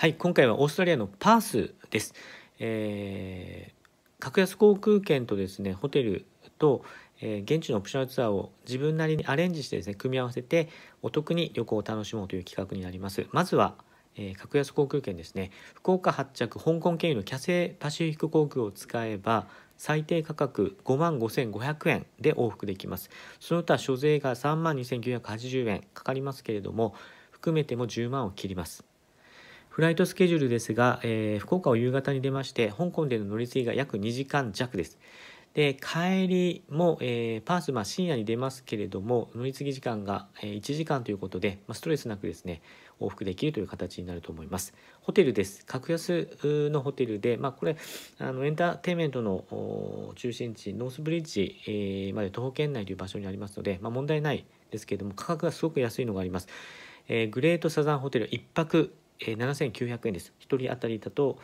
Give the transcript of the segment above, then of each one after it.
はい今回はオーストラリアのパースです、えー、格安航空券とですねホテルと、えー、現地のオプショナルツアーを自分なりにアレンジしてですね組み合わせてお得に旅行を楽しもうという企画になりますまずはえー、格安航空券ですね福岡発着香港経由のキャセイパシフィック航空を使えば最低価格5万5500円で往復できますその他所税が3万2980円かかりますけれども含めても10万を切りますフライトスケジュールですが、えー、福岡を夕方に出まして、香港での乗り継ぎが約2時間弱です。で、帰りも、えー、パース、まあ、深夜に出ますけれども、乗り継ぎ時間が、え1時間ということで、まあ、ストレスなくですね、往復できるという形になると思います。ホテルです。格安のホテルで、まあ、これ、あのエンターテインメントの中心地、ノースブリッジ、えー、まで徒歩圏内という場所にありますので、まあ、問題ないですけれども、価格がすごく安いのがあります。えー、グレートサザンホテル1泊え7900円です1人当たりだと、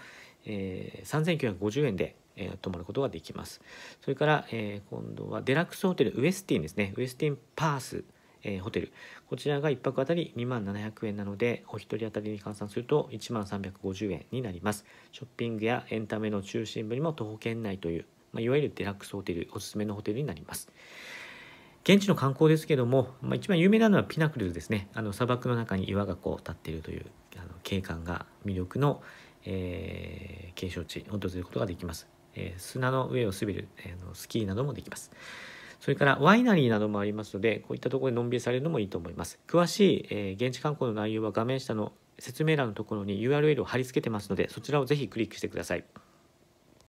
えー、3950円で、えー、泊まることができますそれから、えー、今度はデラックスホテルウエスティンですねウエスティンパースえー、ホテルこちらが1泊あたり2万700円なのでお一人当たりに換算すると1万350円になりますショッピングやエンタメの中心部にも徒歩圏内という、まあ、いわゆるデラックスホテルおすすめのホテルになります現地の観光ですけども、まあ、一番有名なのはピナクルズですねあの砂漠の中に岩がこう立っているという景観が魅力の、えー、景勝地を訪れることができます、えー、砂の上を滑る、えー、スキーなどもできますそれからワイナリーなどもありますのでこういったところでのんびりされるのもいいと思います詳しい、えー、現地観光の内容は画面下の説明欄のところに URL を貼り付けてますのでそちらをぜひクリックしてください